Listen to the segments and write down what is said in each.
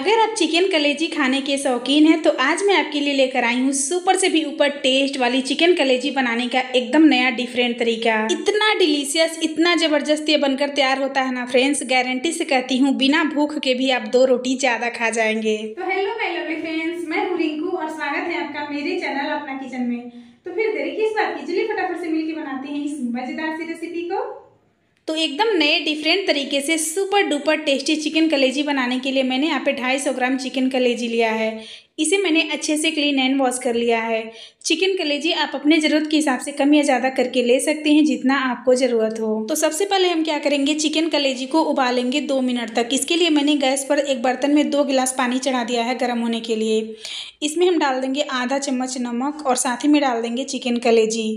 अगर आप चिकन कलेजी खाने के शौकीन हैं तो आज मैं आपके लिए लेकर आई हूँ सुपर से भी ऊपर टेस्ट वाली चिकन कलेजी बनाने का एकदम नया डिफरेंट तरीका इतना डिलीशियस इतना जबरदस्त ये बनकर तैयार होता है ना फ्रेंड्स गारंटी से कहती हूँ बिना भूख के भी आप दो रोटी ज्यादा खा जाएंगे तो हेलो हेलो फ्रेंड्स मैं हूँ रिंकू और स्वागत है आपका मेरे चैनल अपना किचन में तो फिर देखिए इस बात की चलिए फटाफट से मिलकर बनाते हैं इस मजेदार सी रेसिपी को तो एकदम नए डिफरेंट तरीके से सुपर डुपर टेस्टी चिकन कलेजी बनाने के लिए मैंने यहाँ पे ढाई सौ ग्राम चिकन कलेजी लिया है इसे मैंने अच्छे से क्लीन एंड वॉश कर लिया है चिकन कलेजी आप अपने ज़रूरत के हिसाब से कम या ज़्यादा करके ले सकते हैं जितना आपको ज़रूरत हो तो सबसे पहले हम क्या करेंगे चिकन कलेजी को उबालेंगे दो मिनट तक इसके लिए मैंने गैस पर एक बर्तन में दो गिलास पानी चढ़ा दिया है गर्म होने के लिए इसमें हम डाल देंगे आधा चम्मच नमक और साथ ही में डाल देंगे चिकन कलेजी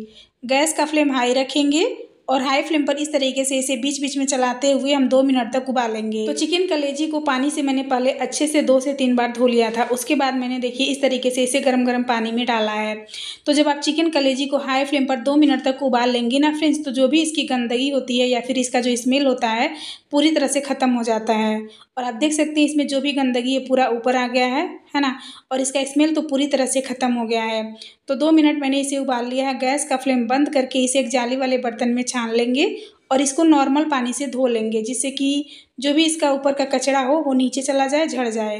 गैस का फ्लेम हाई रखेंगे और हाई फ्लेम पर इस तरीके से इसे बीच बीच में चलाते हुए हम दो मिनट तक उबालेंगे तो चिकन कलेजी को पानी से मैंने पहले अच्छे से दो से तीन बार धो लिया था उसके बाद मैंने देखिए इस तरीके से इसे गर्म गर्म पानी में डाला है तो जब आप चिकन कलेजी को हाई फ्लेम पर दो मिनट तक उबाल लेंगे ना फ्रेंड्स तो जो भी इसकी गंदगी होती है या फिर इसका जो स्मेल होता है पूरी तरह से ख़त्म हो जाता है और आप देख सकते हैं इसमें जो भी गंदगी है पूरा ऊपर आ गया है है ना और इसका स्मेल तो पूरी तरह से ख़त्म हो गया है तो दो मिनट मैंने इसे उबाल लिया है गैस का फ्लेम बंद करके इसे एक जाली वाले बर्तन में छान लेंगे और इसको नॉर्मल पानी से धो लेंगे जिससे कि जो भी इसका ऊपर का कचरा हो वो नीचे चला जाए झड़ जाए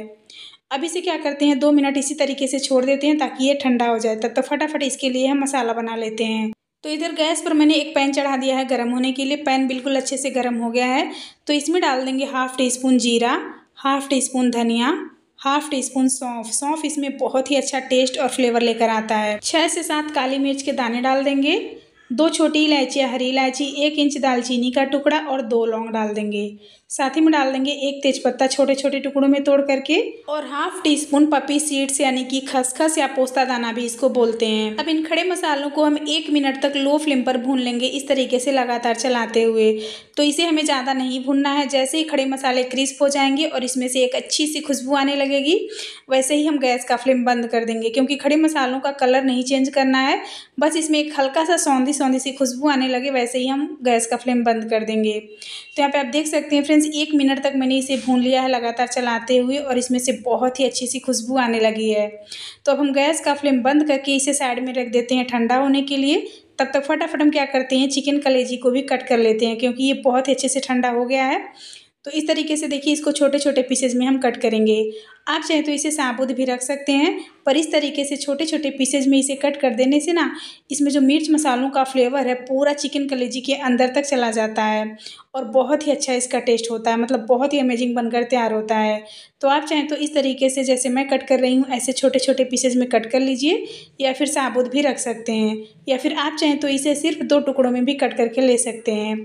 अब इसे क्या करते हैं दो मिनट इसी तरीके से छोड़ देते हैं ताकि ये ठंडा हो जाए तब तो फटाफट इसके लिए हम मसाला बना लेते हैं तो इधर गैस पर मैंने एक पैन चढ़ा दिया है गर्म होने के लिए पैन बिल्कुल अच्छे से गर्म हो गया है तो इसमें डाल देंगे हाफ़ टी स्पून जीरा हाफ़ टी स्पून धनिया हाफ़ टी स्पून सौंफ सौंफ इसमें बहुत ही अच्छा टेस्ट और फ्लेवर लेकर आता है छः से सात काली मिर्च के दाने डाल देंगे दो छोटी इलायचियाँ हरी इलायची एक इंच दालचीनी का टुकड़ा और दो लौंग डाल देंगे साथ ही में डाल देंगे एक तेज़पत्ता छोटे छोटे टुकड़ों में तोड़ करके और half teaspoon poppy seeds यानी कि खसखस या पोस्ता दाना भी इसको बोलते हैं अब इन खड़े मसालों को हम एक मिनट तक लो फ्लेम पर भून लेंगे इस तरीके से लगातार चलाते हुए तो इसे हमें ज़्यादा नहीं भूनना है जैसे ही खड़े मसाले क्रिस्प हो जाएंगे और इसमें से एक अच्छी सी खुशबू आने लगेगी वैसे ही हम गैस का फ्लेम बंद कर देंगे क्योंकि खड़े मसालों का कलर नहीं चेंज करना है बस इसमें एक हल्का सा सौंधी सौंधी सी खुशबू आने लगे वैसे ही हम गैस का फ्लेम बंद कर देंगे तो यहाँ पे आप देख सकते हैं फ्रेंड्स एक मिनट तक मैंने इसे भून लिया है लगातार चलाते हुए और इसमें से बहुत ही अच्छी सी खुशबू आने लगी है तो अब हम गैस का फ्लेम बंद करके इसे साइड में रख देते हैं ठंडा होने के लिए तब तक फटाफट हम क्या करते हैं चिकन कलेजी को भी कट कर लेते हैं क्योंकि ये बहुत ही अच्छे से ठंडा हो गया है तो इस तरीके से देखिए इसको छोटे छोटे पीसेज में हम कट करेंगे आप चाहे तो इसे साबुत भी रख सकते हैं पर इस तरीके से छोटे छोटे पीसेज में इसे कट कर देने से ना इसमें जो मिर्च मसालों का फ्लेवर है पूरा चिकन कलेजी के अंदर तक चला जाता है और बहुत ही अच्छा इसका टेस्ट होता है मतलब बहुत ही अमेजिंग बनकर तैयार होता है तो आप चाहें तो इस तरीके से जैसे मैं कट कर रही हूँ ऐसे छोटे छोटे पीसेज में कट कर लीजिए या फिर साबुत भी रख सकते हैं या फिर आप चाहें तो इसे सिर्फ दो टुकड़ों में भी कट करके ले सकते हैं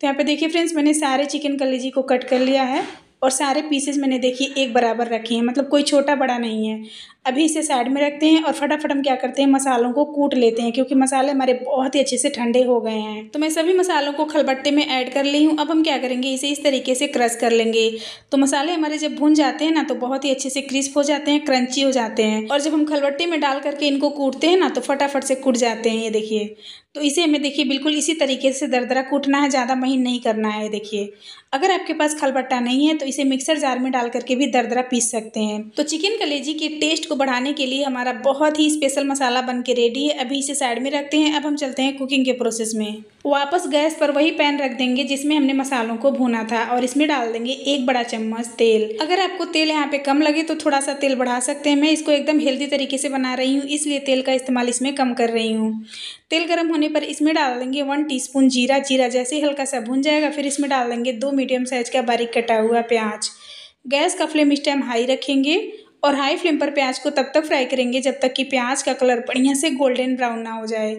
तो यहाँ पे देखिए फ्रेंड्स मैंने सारे चिकन कलेजी को कट कर लिया है और सारे पीसेस मैंने देखिए एक बराबर रखे हैं मतलब कोई छोटा बड़ा नहीं है अभी इसे साइड में रखते हैं और फटाफट हम क्या करते हैं मसालों को कूट लेते हैं क्योंकि मसाले हमारे बहुत ही अच्छे से ठंडे हो गए हैं तो मैं सभी मसालों को खलबट्टे में ऐड कर ली हूँ अब हम क्या करेंगे इसे इस तरीके से क्रश कर लेंगे तो मसाले हमारे जब भुन जाते हैं ना तो बहुत ही अच्छे से क्रिस्प हो जाते हैं क्रंची हो जाते हैं और जब हम खलबट्टे में डाल करके इनको कूटते हैं ना तो फटाफट से कूट जाते हैं ये देखिए तो इसे हमें देखिए बिल्कुल इसी तरीके से दरदरा कूटना है ज़्यादा महीन नहीं करना है देखिए अगर आपके पास खलबट्टा नहीं है तो इसे मिक्सर जार में डाल करके भी दरदरा पीस सकते हैं तो चिकन कलेजी के टेस्ट को बढ़ाने के लिए हमारा बहुत ही स्पेशल मसाला बन के रेडी है अभी इसे साइड में रखते हैं अब हम चलते हैं कुकिंग के प्रोसेस में वापस गैस पर वही पैन रख देंगे जिसमें हमने मसालों को भुना था और इसमें डाल देंगे एक बड़ा चम्मच तेल अगर आपको तेल यहाँ पे कम लगे तो थोड़ा सा तेल बढ़ा सकते हैं मैं इसको एकदम हेल्दी तरीके से बना रही हूँ इसलिए तेल का इस्तेमाल इसमें कम कर रही हूँ तेल गर्म होने पर इसमें डाल देंगे वन टी जीरा जीरा जैसे ही हल्का सा भुन जाएगा फिर इसमें डाल देंगे दो मीडियम साइज का बारीक कटा हुआ प्याज गैस का फ्लेम इस टाइम हाई रखेंगे और हाई फ्लेम पर प्याज को तब तक फ्राई करेंगे जब तक कि प्याज का कलर बढ़िया से गोल्डन ब्राउन ना हो जाए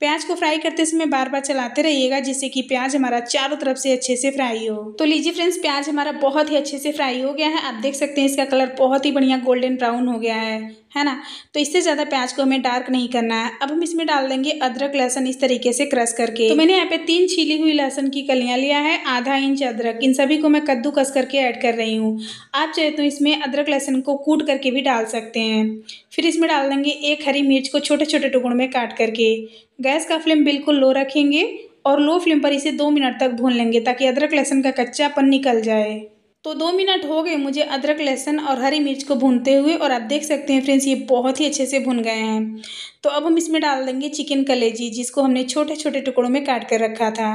प्याज को फ्राई करते समय बार बार चलाते रहिएगा जिससे कि प्याज हमारा चारों तरफ से अच्छे से फ्राई हो तो लीजिए फ्रेंड्स प्याज हमारा बहुत ही अच्छे से फ्राई हो गया है आप देख सकते हैं इसका कलर बहुत ही बढ़िया गोल्डन ब्राउन हो गया है है ना तो इससे ज़्यादा प्याज को हमें डार्क नहीं करना है अब हम इसमें डाल देंगे अदरक लहसन इस तरीके से क्रश करके तो मैंने यहाँ पे तीन छीली हुई लहसन की कलियाँ लिया है आधा इंच अदरक इन सभी को मैं कद्दू कस करके ऐड कर रही हूँ आप चाहे तो इसमें अदरक लहसन को कूट करके भी डाल सकते हैं फिर इसमें डाल देंगे एक हरी मिर्च को छोटे छोटे टुकड़ों में काट करके गैस का फ्लेम बिल्कुल लो रखेंगे और लो फ्लेम पर इसे दो मिनट तक भून लेंगे ताकि अदरक लहसुन का कच्चापन निकल जाए तो दो मिनट हो गए मुझे अदरक लहसुन और हरी मिर्च को भूनते हुए और आप देख सकते हैं फ्रेंड्स ये बहुत ही अच्छे से भुन गए हैं तो अब हम इसमें डाल देंगे चिकन कलेजी जिसको हमने छोटे छोटे टुकड़ों में काट कर रखा था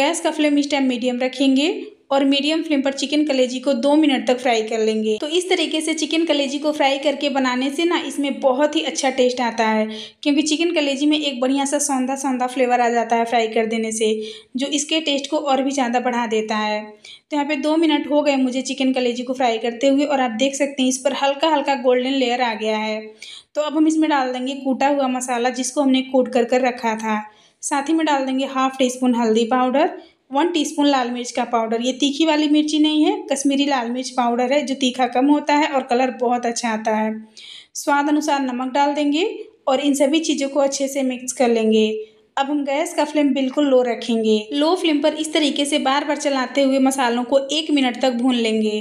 गैस का फ्लेम इस टाइम मीडियम रखेंगे और मीडियम फ्लेम पर चिकन कलेजी को दो मिनट तक फ्राई कर लेंगे तो इस तरीके से चिकन कलेजी को फ्राई करके बनाने से ना इसमें बहुत ही अच्छा टेस्ट आता है क्योंकि चिकन कलेजी में एक बढ़िया सा सौंदा सौंदा फ्लेवर आ जाता है फ्राई कर देने से जो इसके टेस्ट को और भी ज़्यादा बढ़ा देता है तो यहाँ पे दो मिनट हो गए मुझे चिकन कलेजी को फ्राई करते हुए और आप देख सकते हैं इस पर हल्का हल्का गोल्डन लेयर आ गया है तो अब हम इसमें डाल देंगे कूटा हुआ मसाला जिसको हमने कूट कर कर रखा था साथ ही में डाल देंगे हाफ टी स्पून हल्दी पाउडर वन टीस्पून लाल मिर्च का पाउडर ये तीखी वाली मिर्ची नहीं है कश्मीरी लाल मिर्च पाउडर है जो तीखा कम होता है और कलर बहुत अच्छा आता है स्वाद अनुसार नमक डाल देंगे और इन सभी चीज़ों को अच्छे से मिक्स कर लेंगे अब हम गैस का फ्लेम बिल्कुल लो रखेंगे लो फ्लेम पर इस तरीके से बार बार चलाते हुए मसालों को एक मिनट तक भून लेंगे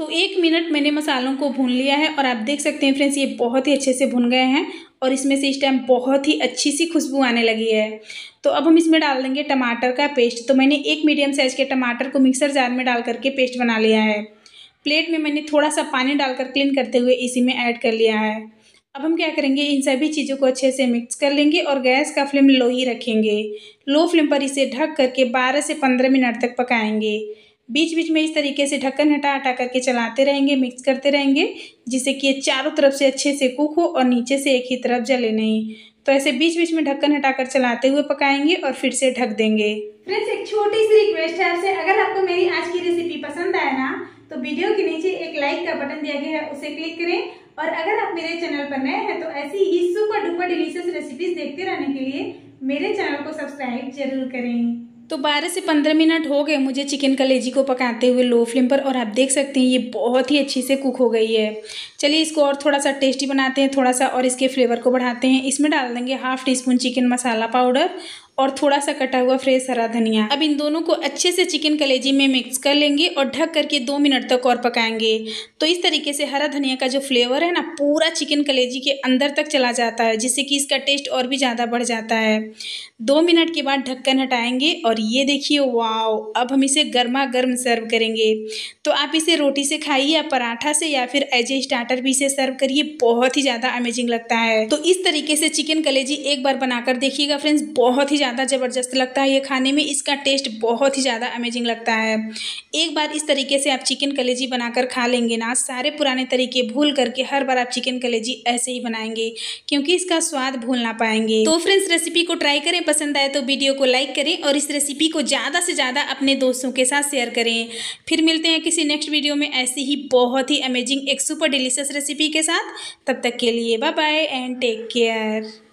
तो एक मिनट मैंने मसालों को भून लिया है और आप देख सकते हैं फ्रेंड्स ये बहुत ही अच्छे से भुन गए हैं और इसमें से इस टाइम बहुत ही अच्छी सी खुशबू आने लगी है तो अब हम इसमें डाल देंगे टमाटर का पेस्ट तो मैंने एक मीडियम साइज़ के टमाटर को मिक्सर जार में डाल करके पेस्ट बना लिया है प्लेट में मैंने थोड़ा सा पानी डालकर क्लीन करते हुए इसी में ऐड कर लिया है अब हम क्या करेंगे इन सभी चीज़ों को अच्छे से मिक्स कर लेंगे और गैस का फ्लेम लो ही रखेंगे लो फ्लेम पर इसे ढक करके 12 से 15 मिनट तक पकाएंगे बीच बीच में इस तरीके से ढक्कन हटा हटा करके चलाते रहेंगे मिक्स करते रहेंगे जिससे कि ये चारों तरफ से अच्छे से कुक हो और नीचे से एक ही तरफ जले नहीं तो ऐसे बीच बीच में ढक्कन हटाकर चलाते हुए पकाएंगे और फिर से ढक देंगे फ्रेंड्स एक छोटी सी रिक्वेस्ट है आपसे अगर आपको मेरी आज की रेसिपी पसंद आए ना तो वीडियो के नीचे एक लाइक का बटन दिया गया है उसे क्लिक करें और अगर आप मेरे चैनल पर नए हैं तो ऐसी ही सुपर डुपर डिलीशियस रेसिपीज देखते रहने के लिए मेरे चैनल को सब्सक्राइब जरूर करें तो 12 से 15 मिनट हो गए मुझे चिकन कलेजी को पकाते हुए लो फ्लेम पर और आप देख सकते हैं ये बहुत ही अच्छी से कुक हो गई है चलिए इसको और थोड़ा सा टेस्टी बनाते हैं थोड़ा सा और इसके फ्लेवर को बढ़ाते हैं इसमें डाल देंगे half teaspoon chicken masala powder और थोड़ा सा कटा हुआ फ्रेश हरा धनिया अब इन दोनों को अच्छे से चिकन कलेजी में मिक्स कर लेंगे और ढक करके दो मिनट तक और पकाएंगे तो इस तरीके से हरा धनिया का जो फ्लेवर है ना पूरा चिकन कलेजी के अंदर तक चला जाता है जिससे कि इसका टेस्ट और भी ज़्यादा बढ़ जाता है दो मिनट के बाद ढक्कन हटाएंगे और ये देखिए वाओ अब हम इसे गर्मा गर्म सर्व करेंगे तो आप इसे रोटी से खाइए या पराठा से या फिर एज ए स्टार्ट स्टार्टर भी इसे सर्व करिए बहुत ही ज़्यादा अमेजिंग लगता है तो इस तरीके से चिकन कलेजी एक बार बनाकर देखिएगा फ्रेंड्स बहुत ही ज़्यादा ज़बरदस्त लगता है ये खाने में इसका टेस्ट बहुत ही ज़्यादा अमेजिंग लगता है एक बार इस तरीके से आप चिकन कलेजी बनाकर खा लेंगे ना सारे पुराने तरीके भूल करके हर बार आप चिकन कलेजी ऐसे ही बनाएंगे क्योंकि इसका स्वाद भूल ना पाएंगे तो फ्रेंड्स रेसिपी को ट्राई करें पसंद आए तो वीडियो को लाइक करें और इस रेसिपी को ज़्यादा से ज़्यादा अपने दोस्तों के साथ शेयर करें फिर मिलते हैं किसी नेक्स्ट वीडियो में ऐसी ही बहुत ही अमेजिंग एक सुपर डिलीशियस दिलचस्प रेसिपी के साथ तब तक के लिए bye bye and take care